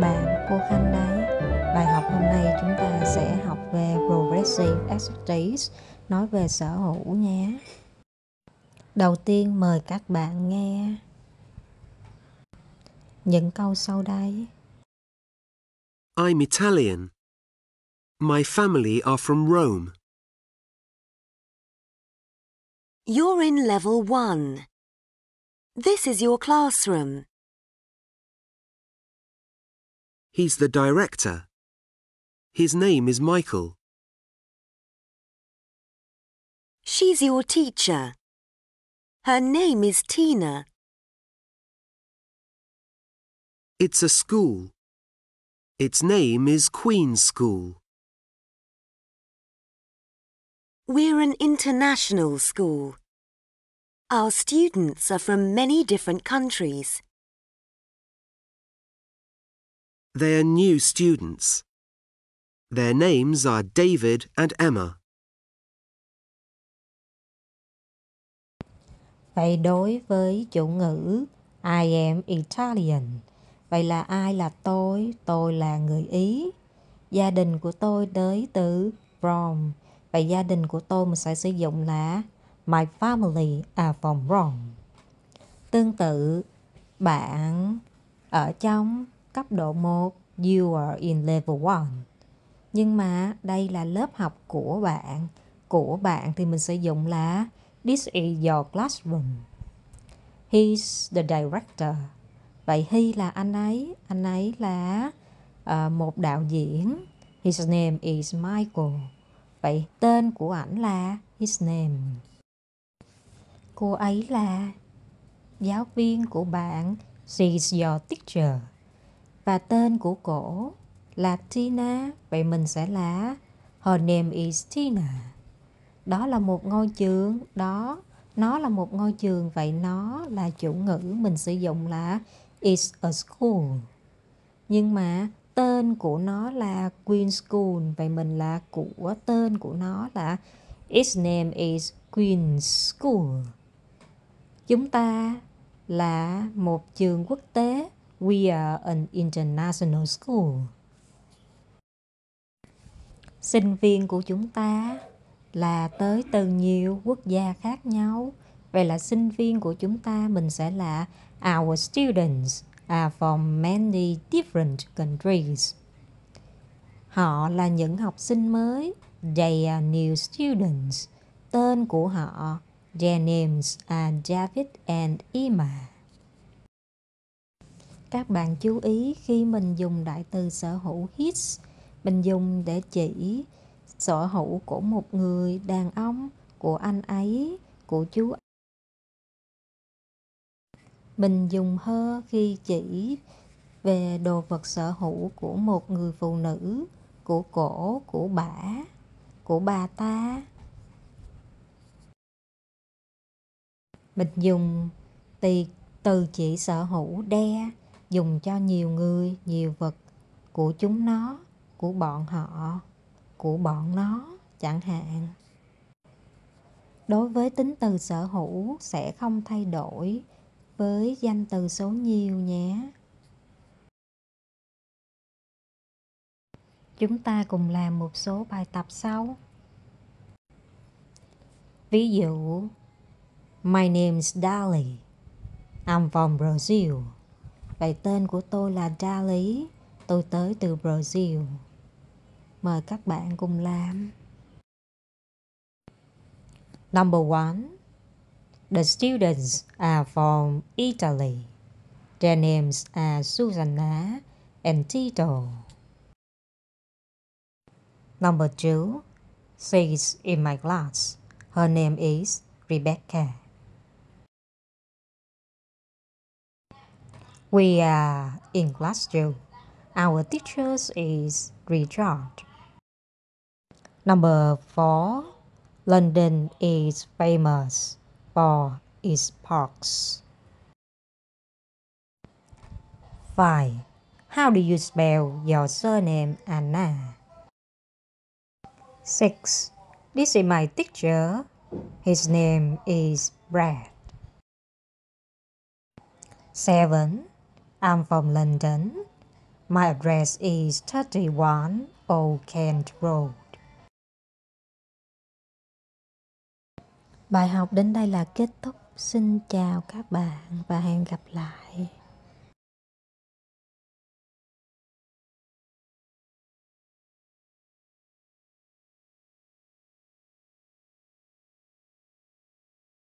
bạn cô Khanh đấy Bài học hôm nay chúng ta sẽ học về Progressive Equities Nói về sở hữu nhé Đầu tiên mời các bạn nghe Những câu sau đây I'm Italian My family are from Rome You're in level one This is your classroom He's the director. His name is Michael. She's your teacher. Her name is Tina. It's a school. Its name is Queen's School. We're an international school. Our students are from many different countries. They are new students. Their names are David and Emma. Vậy đối với chủ ngữ I am Italian. Vậy là ai là tôi? Tôi là người Ý. Gia đình của tôi tới từ from. Vậy gia đình của tôi mình sẽ sử dụng là My family are from Rome. Tương tự, bạn ở trong cấp độ 1, you are in level 1. Nhưng mà đây là lớp học của bạn. Của bạn thì mình sử dụng là This is your classroom. He's the director. Vậy he là anh ấy, anh ấy là uh, một đạo diễn. His name is Michael. Vậy tên của ảnh là his name. Cô ấy là giáo viên của bạn. She's your teacher và tên của cổ là Tina, vậy mình sẽ là Her name is Tina. Đó là một ngôi trường, đó, nó là một ngôi trường, vậy nó là chủ ngữ mình sử dụng là is a school. Nhưng mà tên của nó là Queen School, vậy mình là của tên của nó là its name is Queen School. Chúng ta là một trường quốc tế We are an international school. Sinh viên của chúng ta là tới từ nhiều quốc gia khác nhau. Vậy là sinh viên của chúng ta mình sẽ là our students are from many different countries. Họ là những học sinh mới. They are new students. Tên của họ, their names are David and Emma các bạn chú ý khi mình dùng đại từ sở hữu his mình dùng để chỉ sở hữu của một người đàn ông của anh ấy của chú mình dùng hơ khi chỉ về đồ vật sở hữu của một người phụ nữ của cổ của bả của bà ta mình dùng từ, từ chỉ sở hữu đe dùng cho nhiều người nhiều vật của chúng nó của bọn họ của bọn nó chẳng hạn đối với tính từ sở hữu sẽ không thay đổi với danh từ số nhiều nhé chúng ta cùng làm một số bài tập sau ví dụ my name is Dali I'm from Brazil Vậy tên của tôi là Dali, tôi tới từ Brazil. Mời các bạn cùng làm. Number one, The students are from Italy. Their names are Susanna and Tito. Number two, she's in my class. Her name is Rebecca. We are in class two. Our teacher is Richard. Number four. London is famous for its parks. 5. How do you spell your surname Anna? 6. This is my teacher. His name is Brad. 7. I'm from London. My address is 31 Old Kent Road. Bài học đến đây là kết thúc. Xin chào các bạn và hẹn gặp lại.